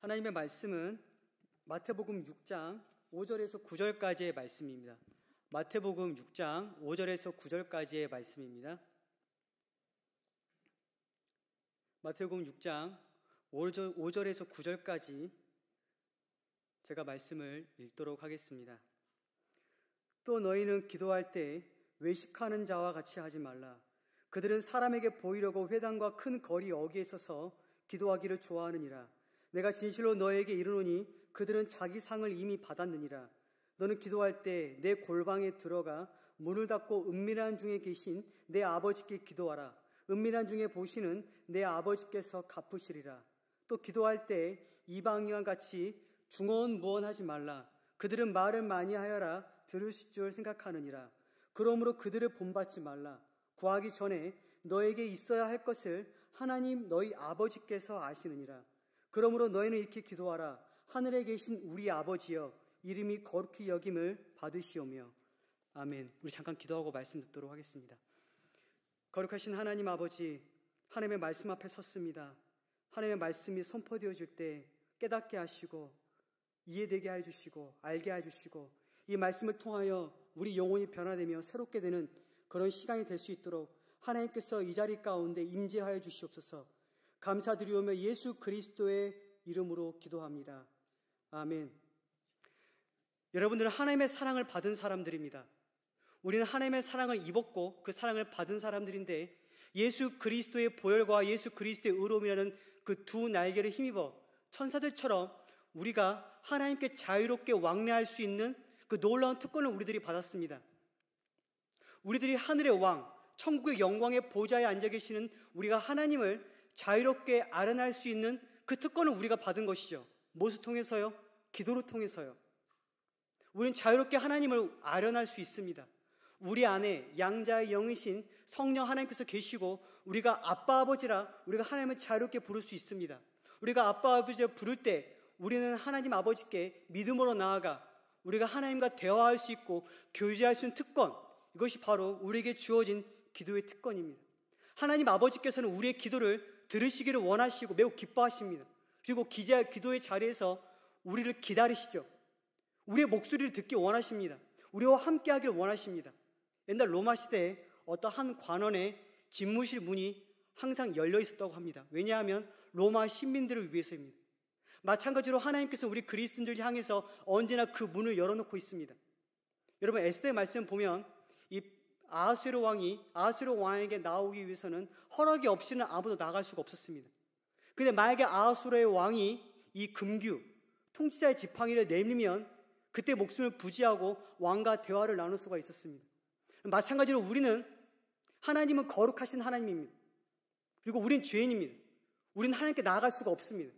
하나님의 말씀은 마태복음 6장 5절에서 9절까지의 말씀입니다. 마태복음 6장 5절에서 9절까지의 말씀입니다. 마태복음 6장 5절, 에서 9절까지 제가 말씀을 읽도록 하겠습니다. 또 너희는 기도할 때 외식하는 자와 같이 하지 말라. 그들은 사람에게 보이려고 회당과 큰 거리 어귀에 서서 기도하기를 좋아하느니라. 내가 진실로 너에게 이르노니 그들은 자기 상을 이미 받았느니라. 너는 기도할 때 내 골방에 들어가 문을 닫고 은밀한 중에 계신 내 아버지께 기도하라. 은밀한 중에 보시는 내 아버지께서 갚으시리라. 또 기도할 때 이방이와 같이 중언 무언하지 말라. 그들은 말을 많이 하여라 들으실 줄 생각하느니라. 그러므로 그들을 본받지 말라. 구하기 전에 너에게 있어야 할 것을 하나님 너희 아버지께서 아시느니라. 그러므로 너희는 이렇게 기도하라. 하늘에 계신 우리 아버지여, 이름이 거룩히 여김을 받으시오며. 아멘. 우리 잠깐 기도하고 말씀 듣도록 하겠습니다. 거룩하신 하나님 아버지, 하나님의 말씀 앞에 섰습니다. 하나님의 말씀이 선포되어질 때 깨닫게 하시고, 이해되게 해주시고, 알게 해주시고, 이 말씀을 통하여 우리 영혼이 변화되며 새롭게 되는 그런 시간이 될 수 있도록 하나님께서 이 자리 가운데 임재하여 주시옵소서. 감사드리오며 예수 그리스도의 이름으로 기도합니다. 아멘. 여러분들은 하나님의 사랑을 받은 사람들입니다. 우리는 하나님의 사랑을 입었고 그 사랑을 받은 사람들인데 예수 그리스도의 보혈과 예수 그리스도의 의로움이라는 그 두 날개를 힘입어 천사들처럼 우리가 하나님께 자유롭게 왕래할 수 있는 그 놀라운 특권을 우리들이 받았습니다. 우리들이 하늘의 왕, 천국의 영광의 보좌에 앉아 계시는 우리가 하나님을 자유롭게 아련할 수 있는 그 특권을 우리가 받은 것이죠. 무엇을 통해서요? 기도를 통해서요. 우리는 자유롭게 하나님을 아련할 수 있습니다. 우리 안에 양자의 영이신 성령 하나님께서 계시고 우리가 아빠 아버지라 우리가 하나님을 자유롭게 부를 수 있습니다. 우리가 아빠 아버지 부를 때 우리는 하나님 아버지께 믿음으로 나아가 우리가 하나님과 대화할 수 있고 교제할 수 있는 특권 이것이 바로 우리에게 주어진 기도의 특권입니다. 하나님 아버지께서는 우리의 기도를 들으시기를 원하시고 매우 기뻐하십니다. 그리고 기자 기도의 자리에서 우리를 기다리시죠. 우리의 목소리를 듣기 원하십니다. 우리와 함께 하길 원하십니다. 옛날 로마 시대에 어떠한 관원의 집무실 문이 항상 열려 있었다고 합니다. 왜냐하면 로마 시민들을 위해서입니다. 마찬가지로 하나님께서 우리 그리스도인들 향해서 언제나 그 문을 열어놓고 있습니다. 여러분 에스의 말씀 보면 이 아수르 왕이 아수르 왕에게 나오기 위해서는 허락이 없이는 아무도 나갈 수가 없었습니다. 근데 만약에 아수르의 왕이 이 금규 통치자의 지팡이를 내밀면 그때 목숨을 부지하고 왕과 대화를 나눌 수가 있었습니다. 마찬가지로 우리는 하나님은 거룩하신 하나님입니다. 그리고 우린 죄인입니다. 우린 하나님께 나아갈 수가 없습니다.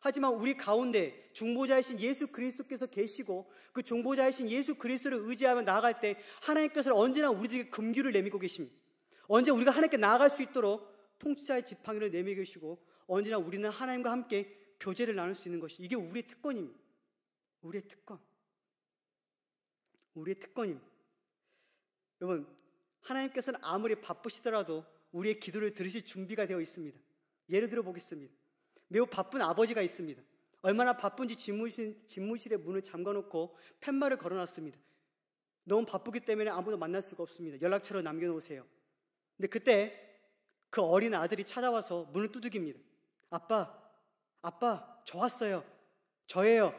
하지만 우리 가운데 중보자이신 예수 그리스도께서 계시고 그 중보자이신 예수 그리스도를 의지하며 나아갈 때 하나님께서는 언제나 우리들에게 금규를 내미고 계십니다. 언제 우리가 하나님께 나아갈 수 있도록 통치자의 지팡이를 내밀고 계시고 언제나 우리는 하나님과 함께 교제를 나눌 수 있는 것이 이게 우리의 특권입니다. 우리의 특권. 우리의 특권입니다. 여러분, 하나님께서는 아무리 바쁘시더라도 우리의 기도를 들으실 준비가 되어 있습니다. 예를 들어 보겠습니다. 매우 바쁜 아버지가 있습니다. 얼마나 바쁜지 집무실, 집무실의 문을 잠가놓고 팻말을 걸어놨습니다. 너무 바쁘기 때문에 아무도 만날 수가 없습니다. 연락처로 남겨놓으세요. 근데 그때 그 어린 아들이 찾아와서 문을 두드깁니다. 아빠, 아빠, 저 왔어요. 저예요.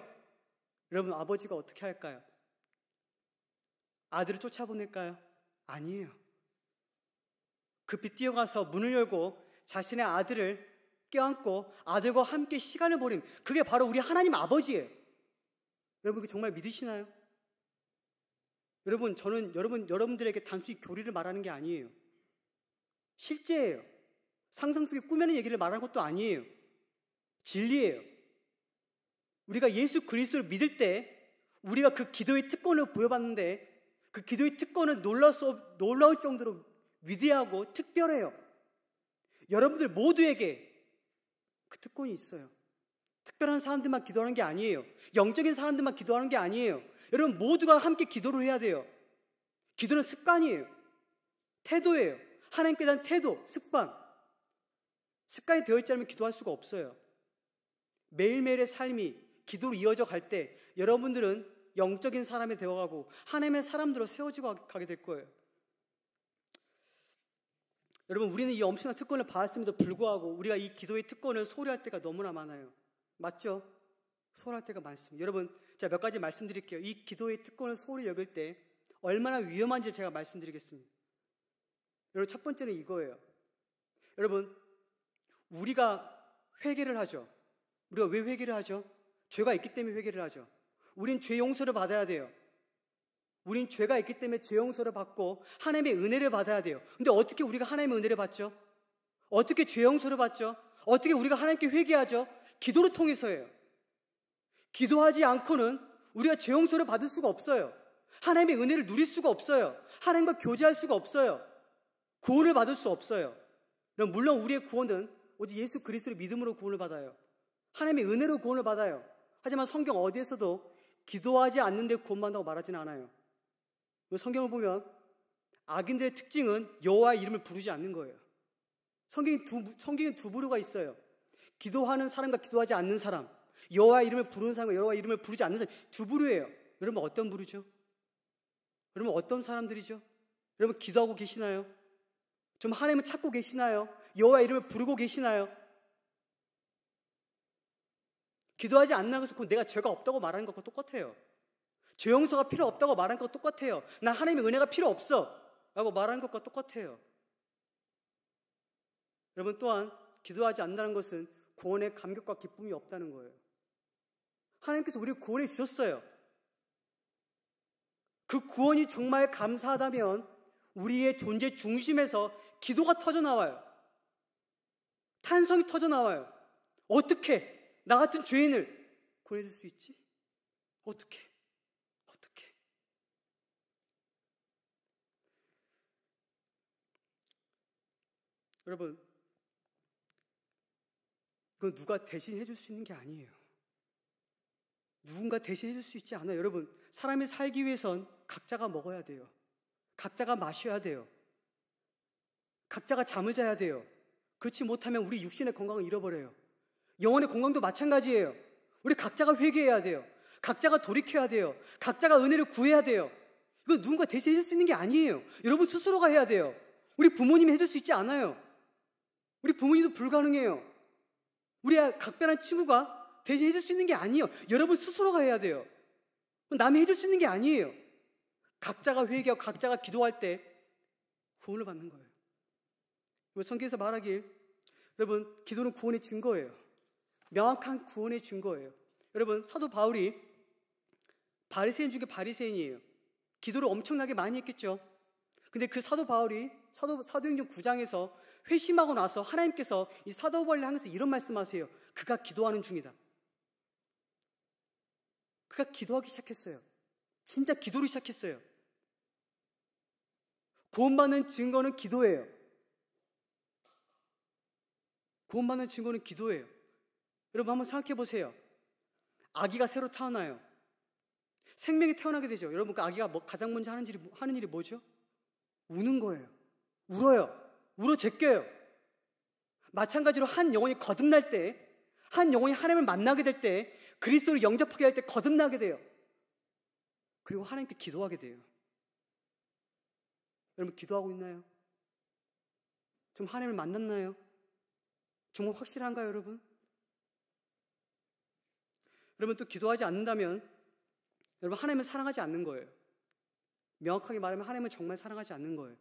여러분, 아버지가 어떻게 할까요? 아들을 쫓아보낼까요? 아니에요. 급히 뛰어가서 문을 열고 자신의 아들을 껴안고 아들과 함께 시간을 보림. 그게 바로 우리 하나님 아버지예요. 여러분, 그 정말 믿으시나요? 여러분, 저는 여러분, 여러분들에게 단순히 교리를 말하는 게 아니에요. 실제예요. 상상 속에 꾸며낸 얘기를 말하는 것도 아니에요. 진리예요. 우리가 예수 그리스도를 믿을 때 우리가 그 기도의 특권을 부여받는데 그 기도의 특권은 놀라울, 수, 놀라울 정도로 위대하고 특별해요. 여러분들 모두에게 그 특권이 있어요. 특별한 사람들만 기도하는 게 아니에요. 영적인 사람들만 기도하는 게 아니에요. 여러분 모두가 함께 기도를 해야 돼요. 기도는 습관이에요. 태도예요. 하나님께 대한 태도, 습관. 습관이 되어 있지 않으면 기도할 수가 없어요. 매일매일의 삶이 기도로 이어져 갈 때 여러분들은 영적인 사람이 되어가고 하나님의 사람들로 세워지고 가게 될 거예요. 여러분, 우리는 이 엄청난 특권을 받았음에도 불구하고 우리가 이 기도의 특권을 소홀할 때가 너무나 많아요. 맞죠? 소홀할 때가 많습니다. 여러분, 제가 몇 가지 말씀드릴게요. 이 기도의 특권을 소홀히 여길 때 얼마나 위험한지 제가 말씀드리겠습니다. 여러분, 첫 번째는 이거예요. 여러분, 우리가 회개를 하죠. 우리가 왜 회개를 하죠? 죄가 있기 때문에 회개를 하죠. 우린 죄 용서를 받아야 돼요. 우린 죄가 있기 때문에 죄 용서를 받고 하나님의 은혜를 받아야 돼요. 근데 어떻게 우리가 하나님의 은혜를 받죠? 어떻게 죄 용서를 받죠? 어떻게 우리가 하나님께 회개하죠? 기도를 통해서예요. 기도하지 않고는 우리가 죄 용서를 받을 수가 없어요. 하나님의 은혜를 누릴 수가 없어요. 하나님과 교제할 수가 없어요. 구원을 받을 수 없어요. 물론 우리의 구원은 오직 예수 그리스도를 믿음으로 구원을 받아요. 하나님의 은혜로 구원을 받아요. 하지만 성경 어디에서도 기도하지 않는데 구원받는다고 말하지는 않아요. 그 성경을 보면 악인들의 특징은 여호와의 이름을 부르지 않는 거예요. 성경이 두, 성경에 두 부류가 있어요. 기도하는 사람과 기도하지 않는 사람. 여호와의 이름을 부르는 사람과 여호와의 이름을 부르지 않는 사람 두 부류예요. 여러분 어떤 부류죠? 여러분 어떤 사람들이죠? 여러분 기도하고 계시나요? 좀 하나님을 찾고 계시나요? 여호와의 이름을 부르고 계시나요? 기도하지 않나고 해서 내가 죄가 없다고 말하는 것과 똑같아요. 죄용서가 필요 없다고 말한 것 똑같아요. 나 하나님의 은혜가 필요 없어. 라고 말한 것과 똑같아요. 여러분 또한 기도하지 않는다는 것은 구원의 감격과 기쁨이 없다는 거예요. 하나님께서 우리 구원해 주셨어요. 그 구원이 정말 감사하다면 우리의 존재 중심에서 기도가 터져나와요. 탄성이 터져나와요. 어떻게 나 같은 죄인을 구해줄 수 있지? 어떻게? 여러분, 그건 누가 대신 해줄 수 있는 게 아니에요. 누군가 대신 해줄 수 있지 않아요. 여러분, 사람이 살기 위해선 각자가 먹어야 돼요. 각자가 마셔야 돼요. 각자가 잠을 자야 돼요. 그렇지 못하면 우리 육신의 건강을 잃어버려요. 영혼의 건강도 마찬가지예요. 우리 각자가 회개해야 돼요. 각자가 돌이켜야 돼요. 각자가 은혜를 구해야 돼요. 이건 누군가 대신 해줄 수 있는 게 아니에요. 여러분 스스로가 해야 돼요. 우리 부모님이 해줄 수 있지 않아요. 우리 부모님도 불가능해요. 우리 아, 각별한 친구가 대신 해줄 수 있는 게 아니에요. 여러분 스스로가 해야 돼요. 남이 해줄 수 있는 게 아니에요. 각자가 회개하고 각자가 기도할 때 구원을 받는 거예요. 성경에서 말하길 여러분 기도는 구원의 증거예요. 명확한 구원의 증거예요. 여러분 사도 바울이 바리새인 중에 바리새인이에요. 기도를 엄청나게 많이 했겠죠. 근데 그 사도 바울이 사도 사도행전 9장에서 회심하고 나서 하나님께서 이 사도벌레 향해서 이런 말씀하세요. 그가 기도하는 중이다. 그가 기도하기 시작했어요. 진짜 기도를 시작했어요. 구원받는 증거는 기도예요. 구원받는 증거는 기도예요. 여러분 한번 생각해 보세요. 아기가 새로 태어나요. 생명이 태어나게 되죠. 여러분 그 아기가 뭐 가장 먼저 하는 일이, 뭐, 하는 일이 뭐죠? 우는 거예요. 울어요. 우어제껴요 마찬가지로 한 영혼이 거듭날 때, 한 영혼이 하나님을 만나게 될 때, 그리스도를 영접하게 할 때 거듭나게 돼요. 그리고 하나님께 기도하게 돼요. 여러분, 기도하고 있나요? 좀 하나님을 만났나요? 정말 확실한가요, 여러분? 여러분, 또 기도하지 않는다면, 여러분, 하나님을 사랑하지 않는 거예요. 명확하게 말하면 하나님을 정말 사랑하지 않는 거예요.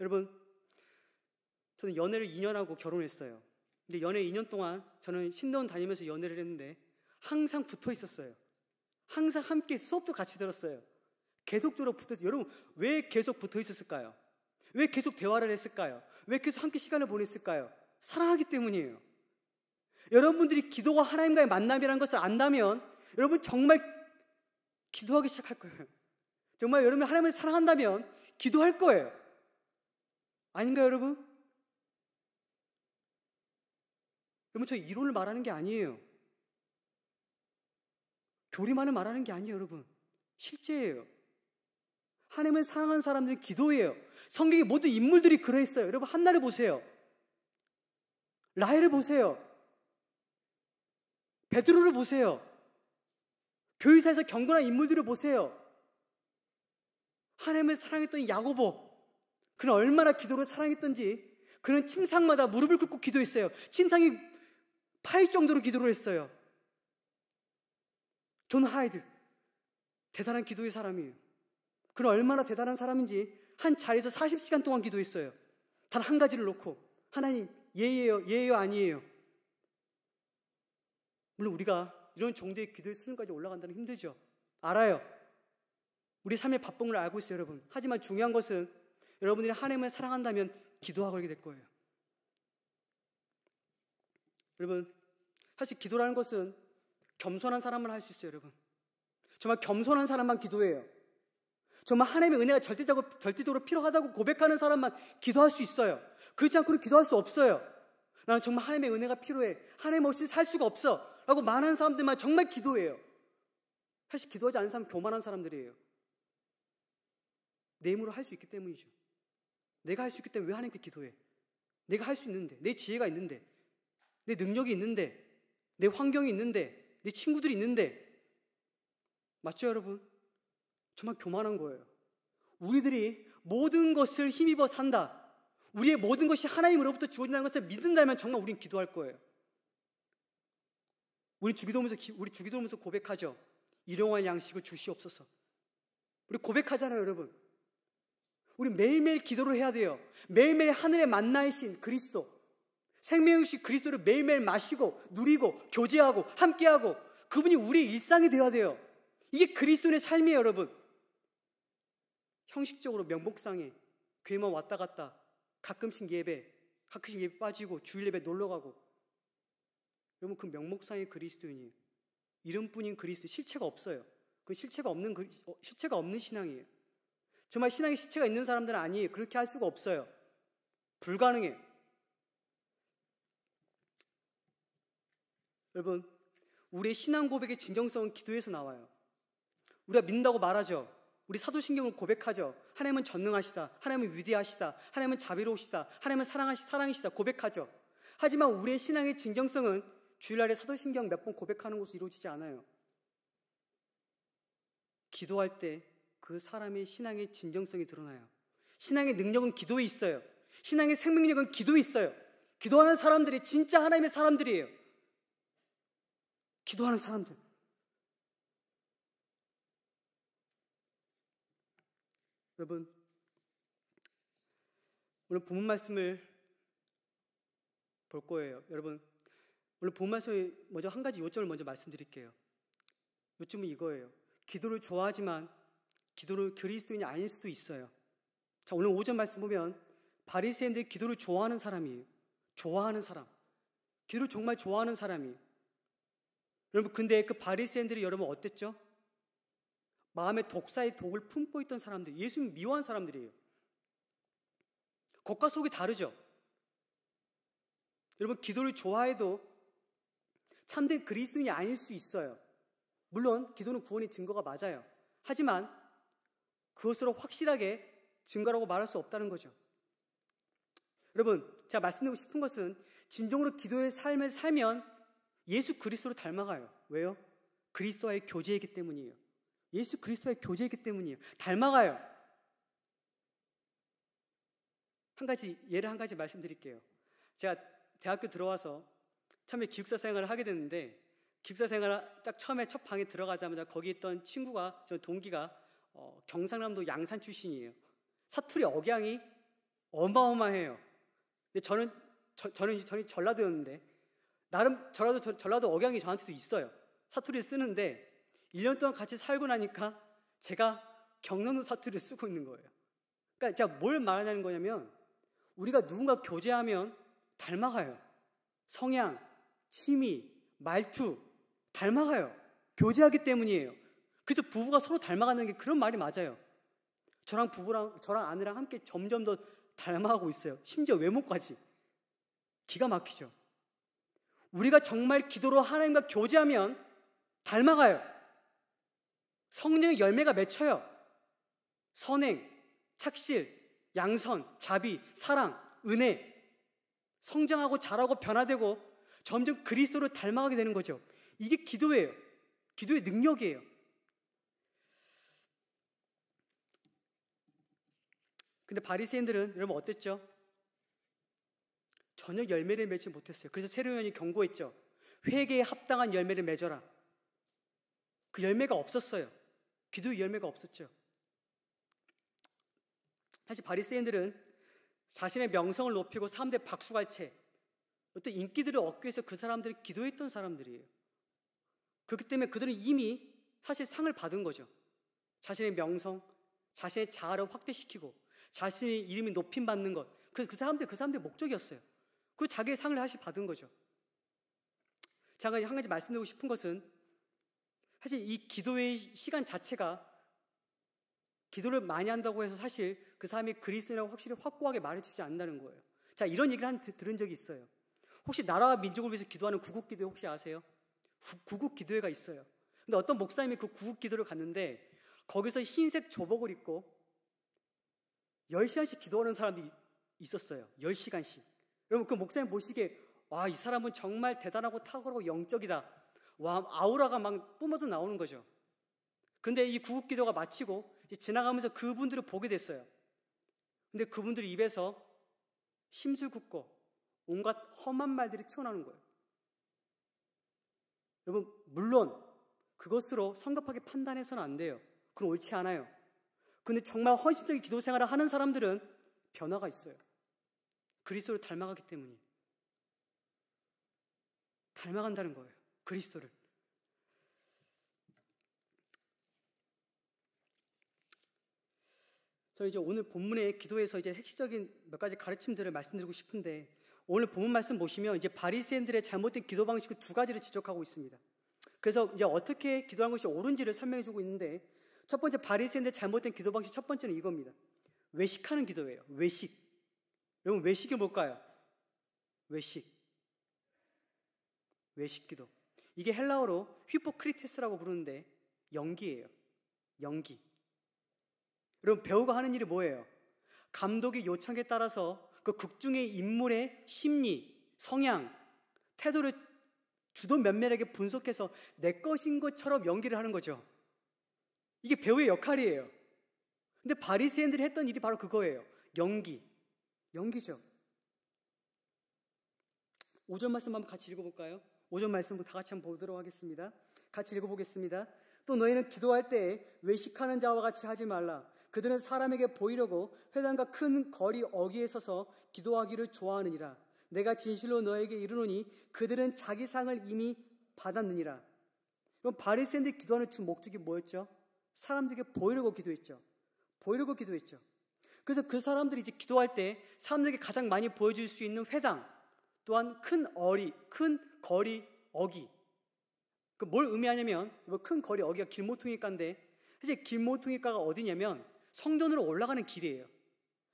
여러분, 저는 연애를 2년 하고 결혼했어요. 근데 연애 2년 동안 저는 신대원 다니면서 연애를 했는데 항상 붙어 있었어요. 항상 함께 수업도 같이 들었어요. 계속적으로 붙어 있어요. 여러분, 왜 계속 붙어 있었을까요? 왜 계속 대화를 했을까요? 왜 계속 함께 시간을 보냈을까요? 사랑하기 때문이에요. 여러분들이 기도가 하나님과의 만남이라는 것을 안다면 여러분 정말 기도하기 시작할 거예요. 정말 여러분이 하나님을 사랑한다면 기도할 거예요. 아닌가요, 여러분? 여러분, 저 이론을 말하는 게 아니에요. 교리만을 말하는 게 아니에요, 여러분. 실제예요. 하나님을 사랑하는 사람들은 기도예요. 성경의 모든 인물들이 그랬어요. 여러분, 한나를 보세요. 라헬을 보세요. 베드로를 보세요. 교회사에서 경건한 인물들을 보세요. 하나님을 사랑했던 야고보, 그는 얼마나 기도를 사랑했던지 그는 침상마다 무릎을 꿇고 기도했어요. 침상이 파일 정도로 기도를 했어요. 존 하이드 대단한 기도의 사람이에요. 그는 얼마나 대단한 사람인지 한 자리에서 40시간 동안 기도했어요. 단 한 가지를 놓고 하나님 예예요 예예요 아니에요. 물론 우리가 이런 정도의 기도의 수준까지 올라간다는 힘들죠. 알아요. 우리 삶의 바쁨을 알고 있어요, 여러분. 하지만 중요한 것은 여러분들이 하나님을 사랑한다면 기도하게 될 거예요. 여러분, 사실 기도라는 것은 겸손한 사람만 할 수 있어요, 여러분. 정말 겸손한 사람만 기도해요. 정말 하나님의 은혜가 절대적으로, 절대적으로 필요하다고 고백하는 사람만 기도할 수 있어요. 그렇지 않고는 기도할 수 없어요. 나는 정말 하나님의 은혜가 필요해. 하나님 없이 살 수가 없어. 라고 말하는 사람들만 정말 기도해요. 사실 기도하지 않은 사람 교만한 사람들이에요. 내 힘으로 할 수 있기 때문이죠. 내가 할 수 있기 때문에 왜 하나님께 기도해? 내가 할 수 있는데, 내 지혜가 있는데, 내 능력이 있는데, 내 환경이 있는데, 내 친구들이 있는데. 맞죠, 여러분? 정말 교만한 거예요. 우리들이 모든 것을 힘입어 산다. 우리의 모든 것이 하나님으로부터 주어진다는 것을 믿는다면 정말 우린 기도할 거예요. 우리 주기도면서 우리 주기도면서 고백하죠. 일용할 양식을 주시옵소서. 우리 고백하잖아요, 여러분. 우리 매일매일 기도를 해야 돼요. 매일매일 하늘에 만나이신 그리스도, 생명의식 그리스도를 매일매일 마시고 누리고 교제하고 함께하고 그분이 우리의 일상이 되어야 돼요. 이게 그리스도인의 삶이에요, 여러분. 형식적으로 명목상에 괴회만 왔다 갔다 가끔씩 예배, 가끔씩 예배 빠지고 주일 예배 놀러 가고 여러분 그 명목상의 그리스도인이에요. 이름뿐인 그리스도 실체가 없어요. 그 실체가 없는 그, 어, 실체가 없는 신앙이에요. 정말 신앙의 시체가 있는 사람들은 아니에요. 그렇게 할 수가 없어요. 불가능해 여러분, 우리의 신앙 고백의 진정성은 기도에서 나와요. 우리가 믿는다고 말하죠. 우리 사도신경을 고백하죠. 하나님은 전능하시다. 하나님은 위대하시다. 하나님은 자비로우시다. 하나님은 사랑하시, 사랑이시다. 고백하죠. 하지만 우리의 신앙의 진정성은 주일날에 사도신경 몇 번 고백하는 것으로 이루어지지 않아요. 기도할 때그 사람의 신앙의 진정성이 드러나요. 신앙의 능력은 기도에 있어요. 신앙의 생명력은 기도에 있어요. 기도하는 사람들이 진짜 하나님의 사람들이에요. 기도하는 사람들. 여러분, 오늘 본문 말씀을 볼 거예요. 여러분, 오늘 본문 말씀에 먼저 한 가지 요점을 먼저 말씀드릴게요. 요점은 이거예요. 기도를 좋아하지만 기도를 그리스도인이 아닐 수도 있어요. 자, 오늘 오전 말씀 보면 바리새인들 이 기도를 좋아하는 사람이에요. 좋아하는 사람. 기도를 정말 좋아하는 사람이에요. 여러분 근데 그 바리새인들이 여러분 어땠죠? 마음에 독사의 독을 품고 있던 사람들, 예수님 미워한 사람들이에요. 겉과 속이 다르죠. 여러분 기도를 좋아해도 참된 그리스도인이 아닐 수 있어요. 물론 기도는 구원의 증거가 맞아요. 하지만 그것으로 확실하게 증거라고 말할 수 없다는 거죠. 여러분, 제가 말씀드리고 싶은 것은 진정으로 기도의 삶을 살면 예수 그리스도로 닮아가요. 왜요? 그리스도와의 교제이기 때문이에요. 예수 그리스도와의 교제이기 때문이에요. 닮아가요. 한 가지 예를 한 가지 말씀드릴게요. 제가 대학교 들어와서 처음에 기숙사 생활을 하게 됐는데 기숙사 생활 딱 처음에 첫 방에 들어가자마자 거기 있던 친구가 저 동기가 어, 경상남도 양산 출신이에요. 사투리 억양이 어마어마해요. 근데 저는 저, 저는 저는 전라도였는데 나름 전라도 저, 전라도 억양이 저한테도 있어요. 사투리 쓰는데 1년 동안 같이 살고 나니까 제가 경남도 사투리를 쓰고 있는 거예요. 그러니까 제가 뭘말하는 거냐면 우리가 누군가 교제하면 닮아가요. 성향, 취미, 말투 닮아가요. 교제하기 때문이에요. 그래서 부부가 서로 닮아가는 게 그런 말이 맞아요. 저랑 부부랑 저랑 아내랑 함께 점점 더 닮아가고 있어요. 심지어 외모까지. 기가 막히죠. 우리가 정말 기도로 하나님과 교제하면 닮아가요. 성령의 열매가 맺혀요. 선행, 착실, 양선, 자비, 사랑, 은혜. 성장하고 자라고 변화되고 점점 그리스도를 닮아가게 되는 거죠. 이게 기도예요. 기도의 능력이에요. 근데 바리새인들은 여러분 어땠죠? 전혀 열매를 맺지 못했어요. 그래서 세례요한이 경고했죠. 회개에 합당한 열매를 맺어라. 그 열매가 없었어요. 기도 열매가 없었죠. 사실 바리새인들은 자신의 명성을 높이고 사람들 박수갈채 어떤 인기들을 얻기 위해서 그 사람들을 기도했던 사람들이에요. 그렇기 때문에 그들은 이미 사실 상을 받은 거죠. 자신의 명성, 자신의 자아를 확대시키고 자신의 이름이 높임 받는 것. 그, 그 사람들, 그 사람들의 목적이었어요. 그 자기의 상을 다시 받은 거죠. 제가 한 가지 말씀드리고 싶은 것은 사실 이 기도의 시간 자체가 기도를 많이 한다고 해서 사실 그 사람이 그리스라고 확실히 확고하게 말해주지 않는다는 거예요. 자, 이런 얘기를 한, 들은 적이 있어요. 혹시 나라와 민족을 위해서 기도하는 구국 기도 혹시 아세요? 구국 기도회가 있어요. 근데 어떤 목사님이 그 구국 기도를 갔는데 거기서 흰색 조복을 입고 10시간씩 기도하는 사람이 있었어요. 10시간씩. 여러분, 그 목사님 보시기에, 와, 이 사람은 정말 대단하고 탁월하고 영적이다. 와, 아우라가 막 뿜어져 나오는 거죠. 근데 이 구급 기도가 마치고 지나가면서 그분들을 보게 됐어요. 근데 그분들 입에서 심술궂고 온갖 험한 말들이 튀어나오는 거예요. 여러분, 물론 그것으로 성급하게 판단해서는 안 돼요. 그건 옳지 않아요. 근데 정말 헌신적인 기도 생활을 하는 사람들은 변화가 있어요. 그리스도를 닮아가기 때문이에요. 닮아간다는 거예요. 그리스도를. 저는 이제 오늘 본문의 기도에서 이제 핵심적인 몇 가지 가르침들을 말씀드리고 싶은데 오늘 본문 말씀 보시면 이제 바리새인들의 잘못된 기도 방식을 두 가지를 지적하고 있습니다. 그래서 이제 어떻게 기도한 것이 옳은지를 설명해 주고 있는데 첫 번째 바리새인의 잘못된 기도 방식 첫 번째는 이겁니다. 외식하는 기도예요. 외식. 여러분 외식이 뭘까요? 외식. 외식 기도. 이게 헬라어로 휘포크리테스라고 부르는데 연기예요. 연기. 여러분 배우가 하는 일이 뭐예요? 감독의 요청에 따라서 그 극중의 인물의 심리, 성향, 태도를 주도 면밀하게 분석해서 내 것인 것처럼 연기를 하는 거죠. 이게 배우의 역할이에요. 근데 바리새인들이 했던 일이 바로 그거예요. 연기. 연기죠. 5절 말씀 한번 같이 읽어볼까요? 5절 말씀 다 같이 한번 보도록 하겠습니다. 같이 읽어보겠습니다. 또 너희는 기도할 때 외식하는 자와 같이 하지 말라. 그들은 사람에게 보이려고 회당과 큰 거리 어귀에 서서 기도하기를 좋아하느니라. 내가 진실로 너에게 이르노니 그들은 자기 상을 이미 받았느니라. 그럼 바리새인들이 기도하는 주 목적이 뭐였죠? 사람들에게 보이려고 기도했죠. 보이려고 기도했죠. 그래서 그 사람들이 이제 기도할 때 사람들에게 가장 많이 보여줄 수 있는 회당, 또한 큰 어리, 큰 거리 어기. 그 뭘 의미하냐면 뭐 큰 거리 어기가 길모퉁이가인데 사실 길모퉁이가가 어디냐면 성전으로 올라가는 길이에요.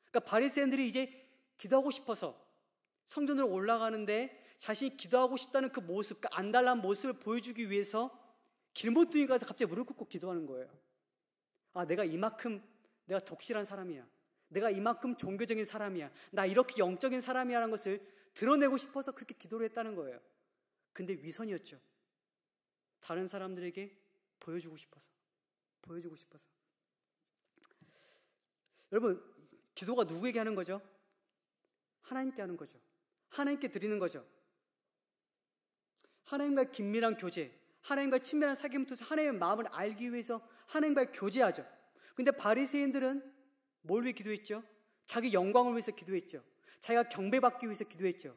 그러니까 바리새인들이 이제 기도하고 싶어서 성전으로 올라가는데 자신이 기도하고 싶다는 그 모습, 그 안달난 모습을 보여주기 위해서 길모퉁이 가서 갑자기 무릎 꿇고 기도하는 거예요. 아, 내가 이만큼 내가 독실한 사람이야. 내가 이만큼 종교적인 사람이야. 나 이렇게 영적인 사람이야라는 것을 드러내고 싶어서 그렇게 기도를 했다는 거예요. 근데 위선이었죠. 다른 사람들에게 보여주고 싶어서. 보여주고 싶어서. 여러분, 기도가 누구에게 하는 거죠? 하나님께 하는 거죠. 하나님께 드리는 거죠. 하나님과 긴밀한 교제, 하나님과 친밀한 사귐을 통해서 하나님의 마음을 알기 위해서 하나님과 교제하죠. 근데 바리새인들은 뭘 위해 기도했죠? 자기 영광을 위해서 기도했죠. 자기가 경배받기 위해서 기도했죠.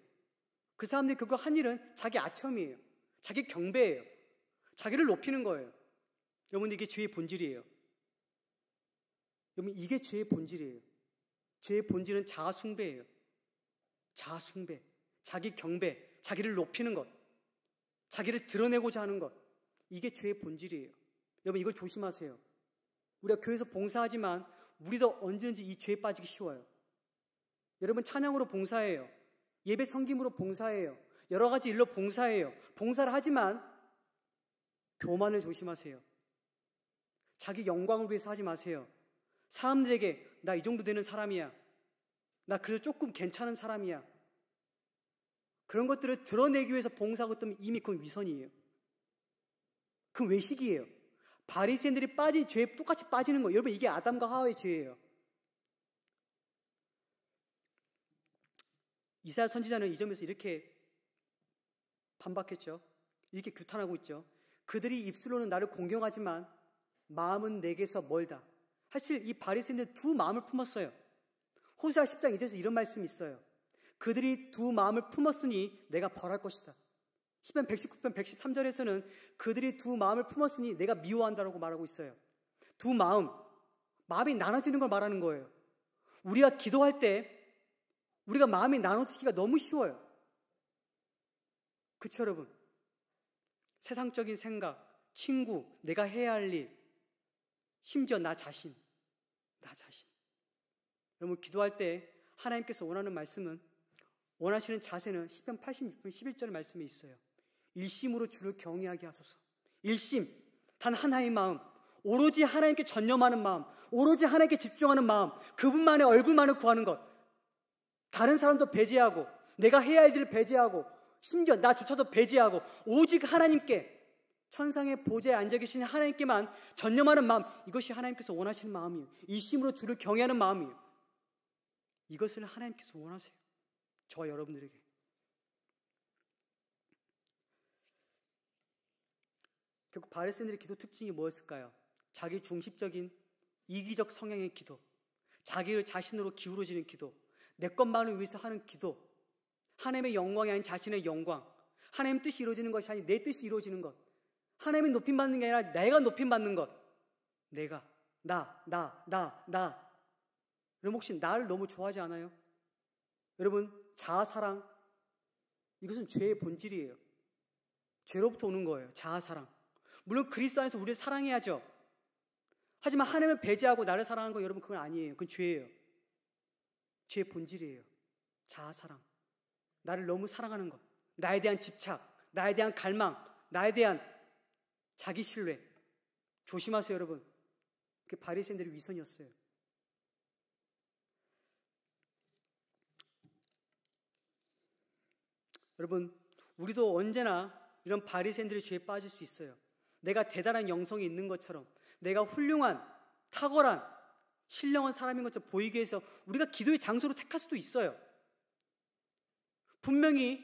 그 사람들이 결국 한 일은 자기 아첨이에요. 자기 경배예요. 자기를 높이는 거예요. 여러분 이게 죄의 본질이에요. 여러분 이게 죄의 본질이에요. 죄의 본질은 자아숭배예요. 자아숭배, 자기 경배, 자기를 높이는 것. 자기를 드러내고자 하는 것. 이게 죄의 본질이에요. 여러분, 이걸 조심하세요. 우리가 교회에서 봉사하지만 우리도 언제든지 이 죄에 빠지기 쉬워요. 여러분, 찬양으로 봉사해요. 예배 성김으로 봉사해요. 여러 가지 일로 봉사해요. 봉사를 하지만 교만을 조심하세요. 자기 영광을 위해서 하지 마세요. 사람들에게 나 이 정도 되는 사람이야. 나 그래도 조금 괜찮은 사람이야. 그런 것들을 드러내기 위해서 봉사하고 있면 이미 그건 위선이에요. 그건 외식이에요. 바리새인들이 빠진 죄에 똑같이 빠지는 거예요. 여러분 이게 아담과 하와의 죄예요. 이사야 선지자는 이 점에서 이렇게 반박했죠. 이렇게 규탄하고 있죠. 그들이 입술로는 나를 공경하지만 마음은 내게서 멀다. 사실 이 바리새인들 두 마음을 품었어요. 호세아 10장 2절에서 이런 말씀이 있어요. 그들이 두 마음을 품었으니 내가 벌할 것이다. 10편 119편 113절에서는 그들이 두 마음을 품었으니 내가 미워한다라고 말하고 있어요. 두 마음, 마음이 나눠지는 걸 말하는 거예요. 우리가 기도할 때 우리가 마음이 나눠지기가 너무 쉬워요. 그쵸 여러분? 세상적인 생각, 친구, 내가 해야 할 일, 심지어 나 자신, 나 자신. 여러분 기도할 때 하나님께서 원하는 말씀은 원하시는 자세는 10편 86편 11절 말씀에 있어요. 일심으로 주를 경외하게 하소서. 일심, 단 하나의 마음, 오로지 하나님께 전념하는 마음, 오로지 하나님께 집중하는 마음, 그분만의 얼굴만을 구하는 것. 다른 사람도 배제하고, 내가 해야 할 일을 배제하고, 심지어 나조차도 배제하고, 오직 하나님께 천상의 보좌에 앉아 계신 하나님께만 전념하는 마음, 이것이 하나님께서 원하시는 마음이에요. 일심으로 주를 경외하는 마음이에요. 이것을 하나님께서 원하세요. 저 여러분들에게. 결국 바리새인들의 기도 특징이 무엇일까요? 자기 중심적인 이기적 성향의 기도, 자기를 자신으로 기울어지는 기도, 내 것만을 위해서 하는 기도, 하나님의 영광이 아닌 자신의 영광, 하나님 뜻이 이루어지는 것이 아닌 내 뜻이 이루어지는 것, 하나님이 높임 받는 게 아니라 내가 높임 받는 것, 내가 나, 나, 나, 나. 여러분 혹시 나를 너무 좋아하지 않아요? 여러분 자아사랑, 이것은 죄의 본질이에요. 죄로부터 오는 거예요. 자아사랑. 물론 그리스도 안에서 우리를 사랑해야죠. 하지만 하나님을 배제하고 나를 사랑하는거 여러분 그건 아니에요. 그건 죄예요. 죄의 본질이에요. 자아사랑. 나를 너무 사랑하는 것. 나에 대한 집착, 나에 대한 갈망, 나에 대한 자기 신뢰. 조심하세요, 여러분. 그게 바리새인들의 위선이었어요. 여러분, 우리도 언제나 이런 바리새인들의 죄에 빠질 수 있어요. 내가 대단한 영성이 있는 것처럼, 내가 훌륭한, 탁월한, 신령한 사람인 것처럼 보이기 위해서 우리가 기도의 장소로 택할 수도 있어요. 분명히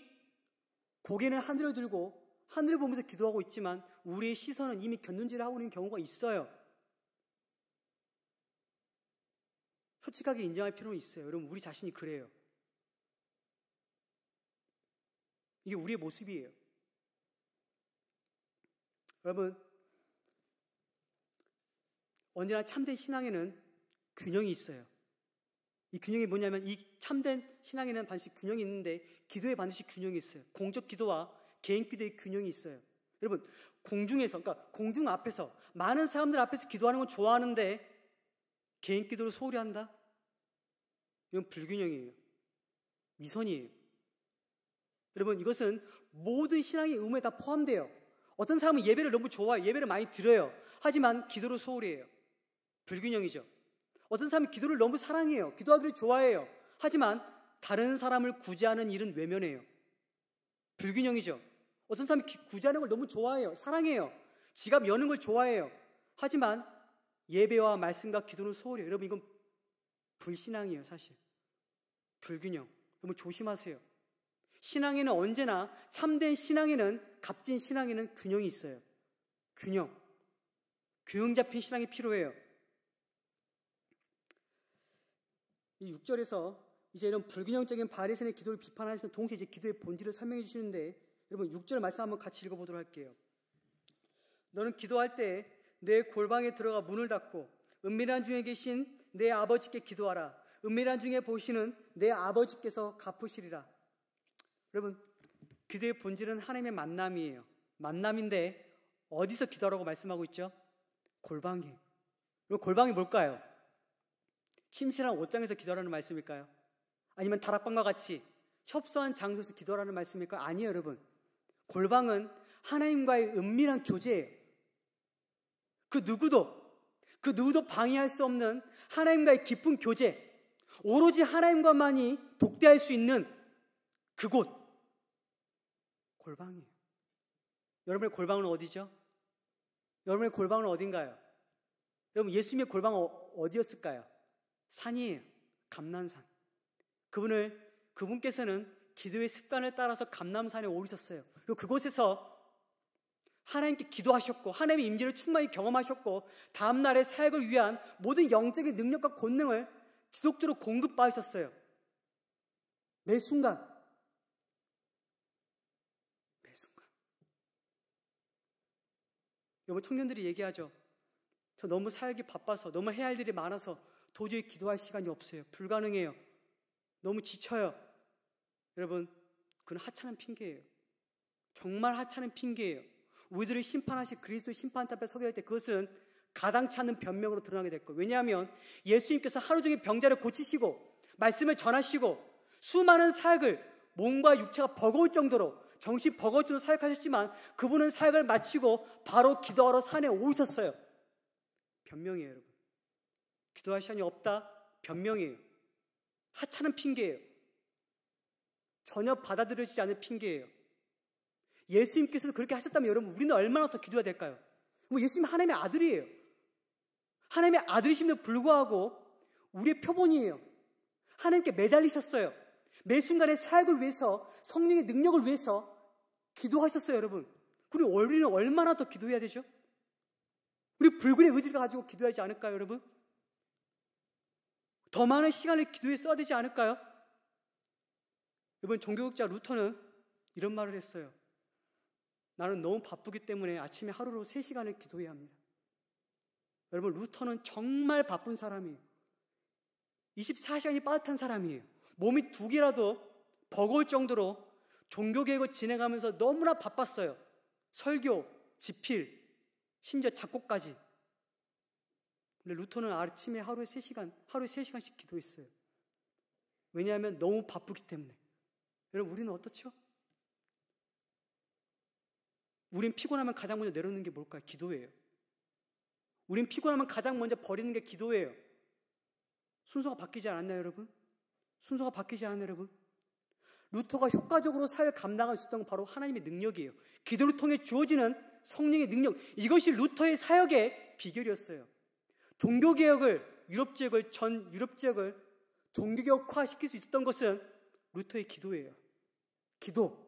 고개는 하늘을 들고 하늘을 보면서 기도하고 있지만 우리의 시선은 이미 견눈질을 하고 있는 경우가 있어요. 솔직하게 인정할 필요는 있어요. 여러분, 우리 자신이 그래요. 이게 우리의 모습이에요. 여러분, 언제나 참된 신앙에는 균형이 있어요. 이 균형이 뭐냐면 이 참된 신앙에는 반드시 균형이 있는데 기도에 반드시 균형이 있어요. 공적 기도와 개인 기도의 균형이 있어요. 여러분, 공중에서, 그러니까 공중 앞에서, 많은 사람들 앞에서 기도하는 건 좋아하는데 개인 기도를 소홀히 한다? 이건 불균형이에요. 위선이에요. 여러분 이것은 모든 신앙의 의무에 다 포함돼요. 어떤 사람은 예배를 너무 좋아해요. 예배를 많이 드려요. 하지만 기도를 소홀히 해요. 불균형이죠. 어떤 사람은 기도를 너무 사랑해요. 기도하기를 좋아해요. 하지만 다른 사람을 구제하는 일은 외면해요. 불균형이죠. 어떤 사람은 구제하는 걸 너무 좋아해요. 사랑해요. 지갑 여는 걸 좋아해요. 하지만 예배와 말씀과 기도는 소홀히 해요. 여러분 이건 불신앙이에요, 사실. 불균형. 여러분 조심하세요. 신앙에는 언제나 참된 신앙에는 값진 신앙에는 균형이 있어요. 균형. 균형 잡힌 신앙이 필요해요. 이 6절에서 이제 이런 불균형적인 바리새인의 기도를 비판하시면 동시에 이제 기도의 본질을 설명해 주시는데 여러분 6절 말씀 한번 같이 읽어 보도록 할게요. 너는 기도할 때 내 골방에 들어가 문을 닫고 은밀한 중에 계신 내 아버지께 기도하라. 은밀한 중에 보시는 내 아버지께서 갚으시리라. 여러분, 기도의 본질은 하나님의 만남이에요. 만남인데 어디서 기도라고 말씀하고 있죠? 골방이. 그럼 골방이 뭘까요? 침실한 옷장에서 기도라는 말씀일까요? 아니면 다락방과 같이 협소한 장소에서 기도라는 말씀일까요? 아니에요, 여러분. 골방은 하나님과의 은밀한 교제예요. 그 누구도 그 누구도 방해할 수 없는 하나님과의 깊은 교제, 오로지 하나님과만이 독대할 수 있는 그곳, 골방이에요. 여러분의 골방은 어디죠? 여러분의 골방은 어딘가요? 여러분 예수님의 골방 어, 어디였을까요? 산이에요. 감난산. 그분을 그분께서는 기도의 습관을 따라서 감남산에 오르셨어요. 그리고 그곳에서 하나님께 기도하셨고 하나님의 임재를 충만히 경험하셨고 다음 날의 사역을 위한 모든 영적인 능력과 권능을 지속적으로 공급받으셨어요. 매 순간 여러 분 청년들이 얘기하죠. 저 너무 살기 바빠서, 너무 해야 할 일이 많아서 도저히 기도할 시간이 없어요. 불가능해요. 너무 지쳐요. 여러분, 그건 하찮은 핑계예요. 정말 하찮은 핑계예요. 우리들을 심판하시 그리스도 심판 앞에 서게 할때 그것은 가당치 않은 변명으로 드러나게 될 거예요. 왜냐하면 예수님께서 하루 종일 병자를 고치시고 말씀을 전하시고 수많은 사역을 몸과 육체가 버거울 정도로 정신 버거지로 사역하셨지만 그분은 사역을 마치고 바로 기도하러 산에 오셨어요. 변명이에요, 여러분. 기도할 시간이 없다? 변명이에요. 하찮은 핑계예요. 전혀 받아들여지지 않은 핑계예요. 예수님께서도 그렇게 하셨다면 여러분 우리는 얼마나 더 기도해야 될까요? 뭐 예수님 하나님의 아들이에요. 하나님의 아들이심에도 불구하고 우리의 표본이에요. 하나님께 매달리셨어요. 매 순간의 사역을 위해서 성령의 능력을 위해서 기도하셨어요, 여러분. 우리 우리는 얼마나 더 기도해야 되죠? 우리 불근의 의지를 가지고 기도하지 않을까요, 여러분? 더 많은 시간을 기도에 써야 되지 않을까요? 여러분, 종교육자 루터는 이런 말을 했어요. 나는 너무 바쁘기 때문에 아침에 하루로 3시간을 기도해야 합니다. 여러분, 루터는 정말 바쁜 사람이에요. 24시간이 빠듯한 사람이에요. 몸이 두 개라도 버거울 정도로 종교계획을 진행하면서 너무나 바빴어요. 설교, 집필, 심지어 작곡까지. 근데 루터는 아침에 하루에 3시간, 하루에 3시간씩 기도했어요. 왜냐하면 너무 바쁘기 때문에. 여러분, 우리는 어떻죠? 우린 피곤하면 가장 먼저 내려놓는 게 뭘까요? 기도예요. 우린 피곤하면 가장 먼저 버리는 게 기도예요. 순서가 바뀌지 않았나요, 여러분? 순서가 바뀌지 않았나요, 여러분? 루터가 효과적으로 사회를 감당할 수 있던 건 바로 하나님의 능력이에요. 기도를 통해 주어지는 성령의 능력. 이것이 루터의 사역의 비결이었어요. 종교개혁을, 유럽 지역을, 전 유럽 지역을 종교개혁화 시킬 수 있었던 것은 루터의 기도예요. 기도.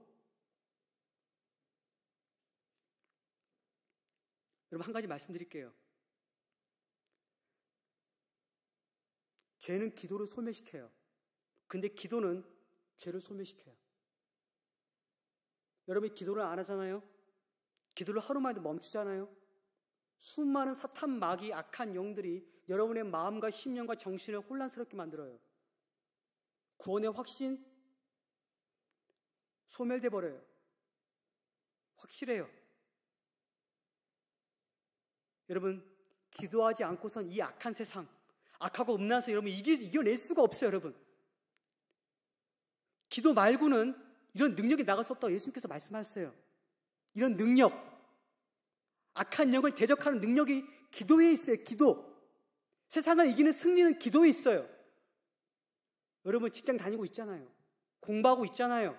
여러분, 한 가지 말씀드릴게요. 죄는 기도를 소멸시켜요. 근데 기도는 죄를 소멸시켜요. 여러분이 기도를 안 하잖아요? 기도를 하루만 해도 멈추잖아요? 수많은 사탄, 마귀, 악한 영들이 여러분의 마음과 심령과 정신을 혼란스럽게 만들어요. 구원의 확신 소멸돼 버려요. 확실해요. 여러분 기도하지 않고선 이 악한 세상, 악하고 음란해서 여러분 이 이겨낼 수가 없어요, 여러분. 기도 말고는 이런 능력이 나갈 수 없다고 예수님께서 말씀하셨어요. 이런 능력, 악한 영을 대적하는 능력이 기도에 있어요. 기도. 세상을 이기는 승리는 기도에 있어요. 여러분 직장 다니고 있잖아요. 공부하고 있잖아요.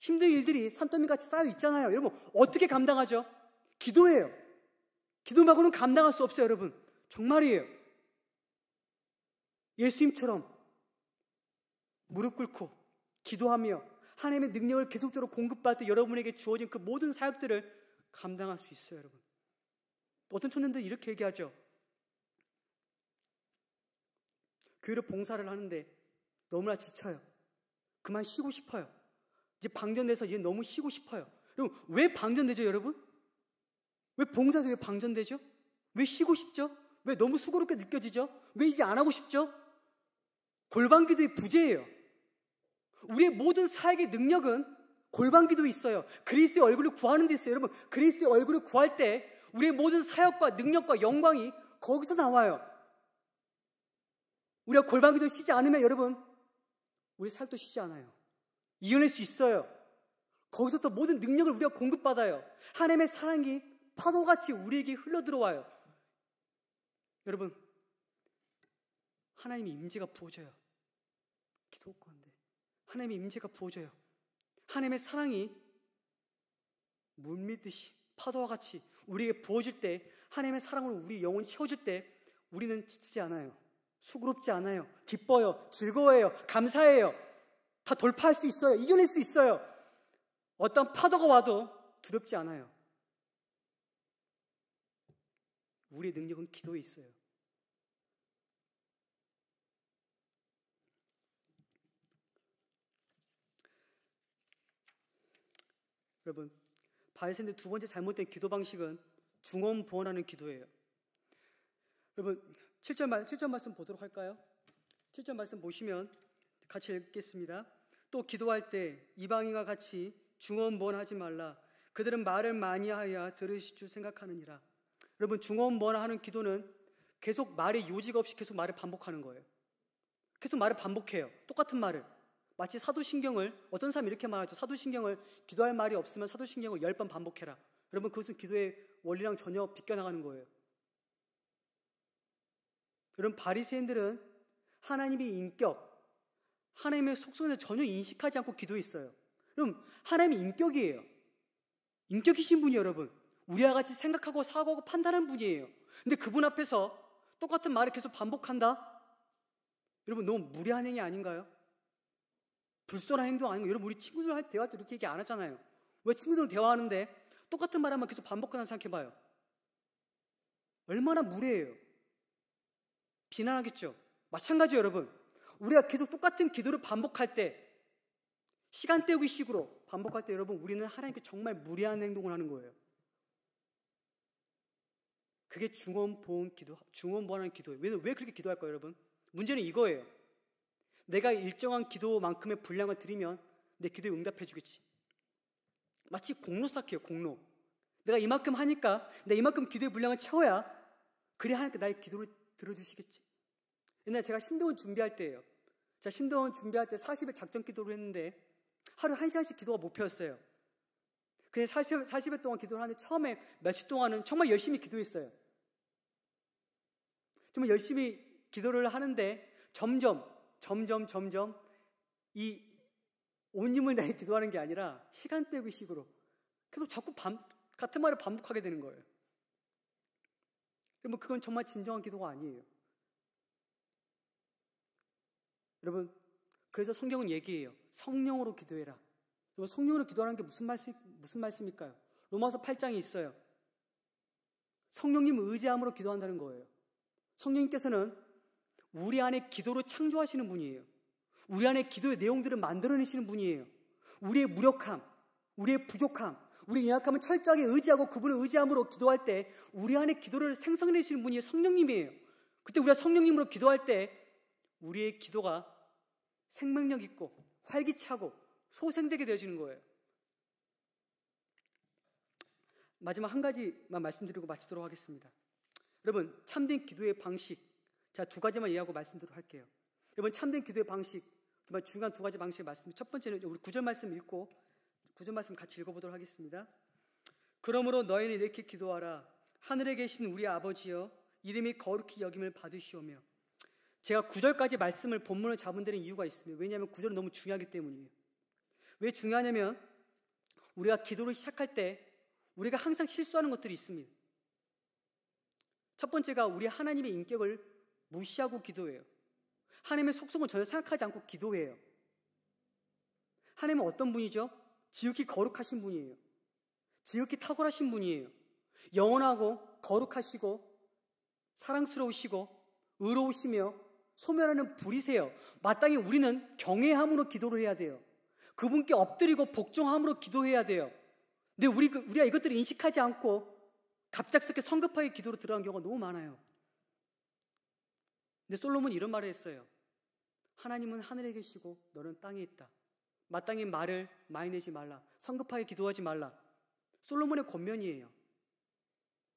힘든 일들이 산더미 같이 쌓여 있잖아요. 여러분 어떻게 감당하죠? 기도예요. 기도 말고는 감당할 수 없어요, 여러분. 정말이에요. 예수님처럼 무릎 꿇고 기도하며 하나님의 능력을 계속적으로 공급받듯 여러분에게 주어진 그 모든 사역들을 감당할 수 있어요, 여러분. 어떤 청년들 이렇게 얘기하죠. 교회를 봉사를 하는데 너무나 지쳐요. 그만 쉬고 싶어요. 이제 방전돼서 이제 너무 쉬고 싶어요. 그럼 왜 방전되죠, 여러분? 왜 봉사에서 왜 방전되죠? 왜 쉬고 싶죠? 왜 너무 수고롭게 느껴지죠? 왜 이제 안 하고 싶죠? 골반기도의 부재예요. 우리의 모든 사역의 능력은 골방기도 있어요. 그리스도의 얼굴을 구하는 데 있어요. 여러분, 그리스도의 얼굴을 구할 때 우리의 모든 사역과 능력과 영광이 거기서 나와요. 우리가 골방기도 쉬지 않으면 여러분, 우리 사역도 쉬지 않아요. 이겨낼 수 있어요. 거기서 또 모든 능력을 우리가 공급받아요. 하나님의 사랑이 파도같이 우리에게 흘러들어와요. 여러분, 하나님의 임재가 부어져요. 기도 가운데. 하나님의 임재가 부어져요. 하나님의 사랑이 물 밑듯이 파도와 같이 우리에게 부어질 때 하나님의 사랑으로 우리 영혼이 채워질 때 우리는 지치지 않아요. 수그럽지 않아요. 기뻐요. 즐거워해요. 감사해요. 다 돌파할 수 있어요. 이겨낼 수 있어요. 어떤 파도가 와도 두렵지 않아요. 우리의 능력은 기도에 있어요. 여러분, 바리새인의 두 번째 잘못된 기도 방식은 중원 부원하는 기도예요. 여러분, 7절, 말, 7절 말씀 보도록 할까요? 7절 말씀 보시면 같이 읽겠습니다. 또 기도할 때 이방인과 같이 중원 부원하지 말라. 그들은 말을 많이 하여 들으실 줄 생각하느니라. 여러분, 중원 부원하는 기도는 계속 말의 요지가 없이 계속 말을 반복하는 거예요. 계속 말을 반복해요. 똑같은 말을. 마치 사도신경을 어떤 사람이 이렇게 말하죠. 사도신경을 기도할 말이 없으면 사도신경을 열 번 반복해라. 여러분 그것은 기도의 원리랑 전혀 비껴나가는 거예요. 여러분 바리새인들은 하나님의 인격, 하나님의 속성을 전혀 인식하지 않고 기도했어요. 그럼 하나님의 인격이에요. 인격이신 분이 여러분. 우리와 같이 생각하고 사고하고 판단하는 분이에요. 근데 그분 앞에서 똑같은 말을 계속 반복한다? 여러분 너무 무례한 행위 아닌가요? 불쏘한 행동 아니고 여러분 우리 친구들 대화 때 이렇게 얘기 안 하잖아요. 왜친구들 대화하는데 똑같은 말만 계속 반복하나 생각해봐요. 얼마나 무례해요. 비난하겠죠. 마찬가지 여러분. 우리가 계속 똑같은 기도를 반복할 때 시간 때우기 식으로 반복할 때 여러분 우리는 하나님께 정말 무례한 행동을 하는 거예요. 그게 중원 보험 기도, 중원 보하는 기도예요. 왜, 왜 그렇게 기도할까요, 여러분? 문제는 이거예요. 내가 일정한 기도만큼의 분량을 드리면 내 기도에 응답해 주겠지. 마치 공로 쌓기예요, 공로. 내가 이만큼 하니까, 내가 이만큼 기도의 분량을 채워야, 그래 하니까 나의 기도를 들어주시겠지. 옛날에 제가 신도원 준비할 때예요. 제가 신도원 준비할 때 40일 작전 기도를 했는데, 하루 1시간씩 기도가 목표였어요. 그래 40, 40일 동안 기도를 하는데 처음에 며칠 동안은 정말 열심히 기도했어요. 정말 열심히 기도를 하는데 점점 점점 점점 이 온 힘을 내 기도하는 게 아니라 시간 때우기 식으로 계속 자꾸 반, 같은 말을 반복하게 되는 거예요. 여러분 그건 정말 진정한 기도가 아니에요. 여러분 그래서 성경은 얘기해요. 성령으로 기도해라. 여러분 성령으로 기도하는 게 무슨 말씀 무슨 말씀일까요? 로마서 8장이 있어요. 성령님 의지함으로 기도한다는 거예요. 성령님께서는 우리 안에 기도로 창조하시는 분이에요. 우리 안에 기도의 내용들을 만들어내시는 분이에요. 우리의 무력함, 우리의 부족함, 우리 연약함을 철저하게 의지하고 그분을 의지함으로 기도할 때 우리 안에 기도를 생성내시는 분이 성령님이에요. 그때 우리가 성령님으로 기도할 때 우리의 기도가 생명력 있고 활기차고 소생되게 되어지는 거예요. 마지막 한 가지만 말씀드리고 마치도록 하겠습니다. 여러분, 참된 기도의 방식, 자, 두 가지만 이해하고 말씀드리도록 할게요. 여러분, 참된 기도의 방식, 정말 중요한 두 가지 방식의 말씀. 첫 번째는 우리 구절 말씀 읽고, 구절 말씀 같이 읽어보도록 하겠습니다. 그러므로 너희는 이렇게 기도하라. 하늘에 계신 우리 아버지여, 이름이 거룩히 여김을 받으시오며. 제가 구절까지 말씀을 본문을 잡은 데는 이유가 있습니다. 왜냐하면 구절은 너무 중요하기 때문이에요. 왜 중요하냐면, 우리가 기도를 시작할 때, 우리가 항상 실수하는 것들이 있습니다. 첫 번째가 우리 하나님의 인격을 무시하고 기도해요. 하나님의 속성을 전혀 생각하지 않고 기도해요. 하나님은 어떤 분이죠? 지극히 거룩하신 분이에요. 지극히 탁월하신 분이에요. 영원하고 거룩하시고 사랑스러우시고 의로우시며 소멸하는 불이세요. 마땅히 우리는 경외함으로 기도를 해야 돼요. 그분께 엎드리고 복종함으로 기도해야 돼요. 근데 우리, 그, 우리가 이것들을 인식하지 않고 갑작스럽게 성급하게 기도로 들어간 경우가 너무 많아요. 근데 솔로몬이 런 말을 했어요. 하나님은 하늘에 계시고 너는 땅에 있다. 마땅히 말을 많이 내지 말라. 성급하게 기도하지 말라. 솔로몬의 권면이에요.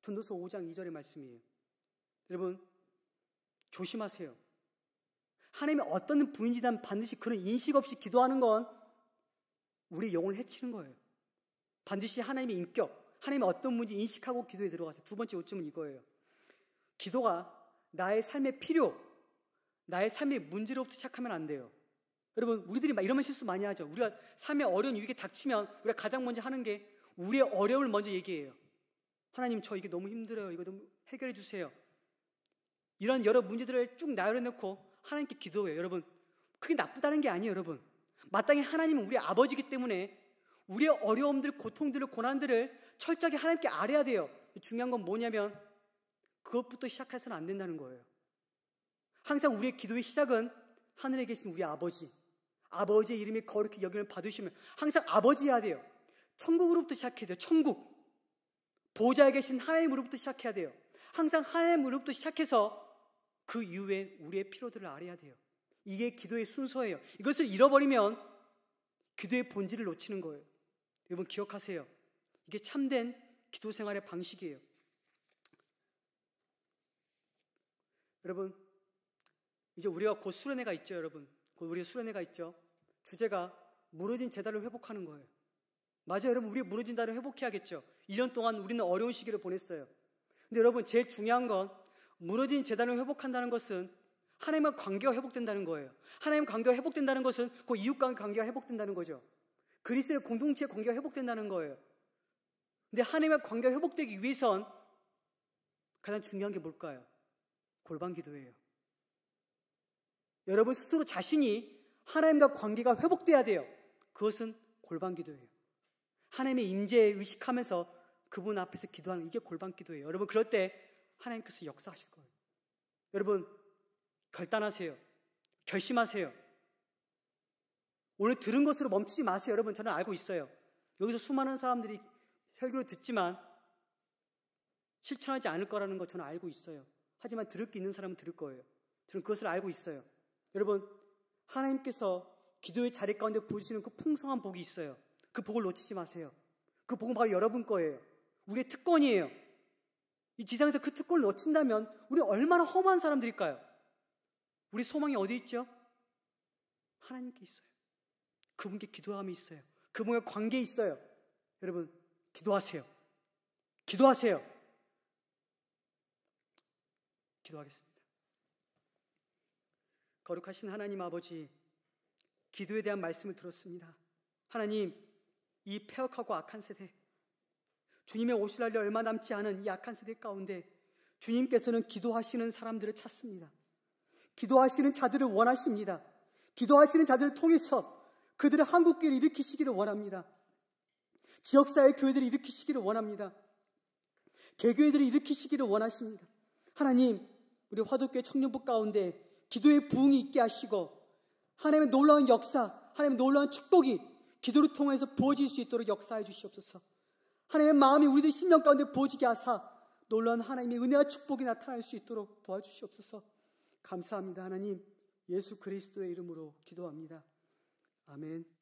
전도서 5장 2절의 말씀이에요. 여러분 조심하세요. 하나님의 어떤 분인지단 반드시 그런 인식 없이 기도하는 건 우리 영혼을 해치는 거예요. 반드시 하나님의 인격, 하나님의 어떤 문제 인식하고 기도에 들어가세요. 두 번째 요점은 이거예요. 기도가 나의 삶의 필요, 나의 삶이 문제로부터 시작하면 안 돼요. 여러분, 우리들이 이러면 실수 많이 하죠. 우리가 삶의 어려운 위기에 닥치면 우리가 가장 먼저 하는 게 우리의 어려움을 먼저 얘기해요. 하나님, 저 이게 너무 힘들어요. 이거 좀 해결해 주세요. 이런 여러 문제들을 쭉 나열해 놓고 하나님께 기도해요. 여러분, 그게 나쁘다는 게 아니에요, 여러분. 마땅히 하나님은 우리 아버지기 때문에 우리의 어려움들, 고통들 고난들을 철저하게 하나님께 아뢰야 돼요. 중요한 건 뭐냐면 그것부터 시작해서는 안 된다는 거예요. 항상 우리의 기도의 시작은 하늘에 계신 우리 아버지, 아버지의 이름이 거룩히 여김을 받으시면 항상 아버지해야 돼요. 천국으로부터 시작해야 돼요. 천국. 보좌에 계신 하나님으로부터 시작해야 돼요. 항상 하나님으로부터 시작해서 그 이후에 우리의 피로들을 알아야 돼요. 이게 기도의 순서예요. 이것을 잃어버리면 기도의 본질을 놓치는 거예요. 여러분 기억하세요. 이게 참된 기도 생활의 방식이에요. 여러분 이제 우리가 곧 수련회가 있죠, 여러분. 곧 우리 수련회가 있죠. 주제가 무너진 재단을 회복하는 거예요. 맞아요, 여러분. 우리 무너진 다를 회복해야겠죠. 1년 동안 우리는 어려운 시기를 보냈어요. 근데 여러분, 제일 중요한 건 무너진 재단을 회복한다는 것은 하나님과 관계가 회복된다는 거예요. 하나님 관계가 회복된다는 것은 그이웃과 관계가 회복된다는 거죠. 그리스의 공동체의 관계가 회복된다는 거예요. 근데 하나님과 관계가 회복되기 위해선 가장 중요한 게 뭘까요? 골반 기도예요. 여러분 스스로 자신이 하나님과 관계가 회복돼야 돼요. 그것은 골반 기도예요. 하나님의 임재에 의식하면서 그분 앞에서 기도하는 이게 골반 기도예요. 여러분 그럴 때 하나님께서 역사하실 거예요. 여러분 결단하세요. 결심하세요. 오늘 들은 것으로 멈추지 마세요. 여러분 저는 알고 있어요. 여기서 수많은 사람들이 설교를 듣지만 실천하지 않을 거라는 거 저는 알고 있어요. 하지만 들을 게 있는 사람은 들을 거예요. 저는 그것을 알고 있어요. 여러분, 하나님께서 기도의 자리 가운데 부르시는그 풍성한 복이 있어요. 그 복을 놓치지 마세요. 그 복은 바로 여러분 거예요. 우리의 특권이에요. 이 지상에서 그 특권을 놓친다면 우리 얼마나 험한 사람들일까요? 우리 소망이 어디 있죠? 하나님께 있어요. 그분께 기도함이 있어요. 그분과 관계 있어요. 여러분, 기도하세요. 기도하세요. 기도하겠습니다. 거룩하신 하나님 아버지, 기도에 대한 말씀을 들었습니다. 하나님, 이 폐역하고 악한 세대, 주님의 오실 날이 얼마 남지 않은 이 악한 세대 가운데 주님께서는 기도하시는 사람들을 찾습니다. 기도하시는 자들을 원하십니다. 기도하시는 자들을 통해서 그들을 한국교회를 일으키시기를 원합니다. 지역사회 교회들을 일으키시기를 원합니다. 개교회들을 일으키시기를 원하십니다. 하나님, 우리 화두교회 청년부 가운데 기도의 부흥이 있게 하시고 하나님의 놀라운 역사, 하나님의 놀라운 축복이 기도를 통해서 부어질 수 있도록 역사해 주시옵소서. 하나님의 마음이 우리들 신명 가운데 부어지게 하사 놀라운 하나님의 은혜와 축복이 나타날 수 있도록 도와주시옵소서. 감사합니다. 하나님 예수 그리스도의 이름으로 기도합니다. 아멘.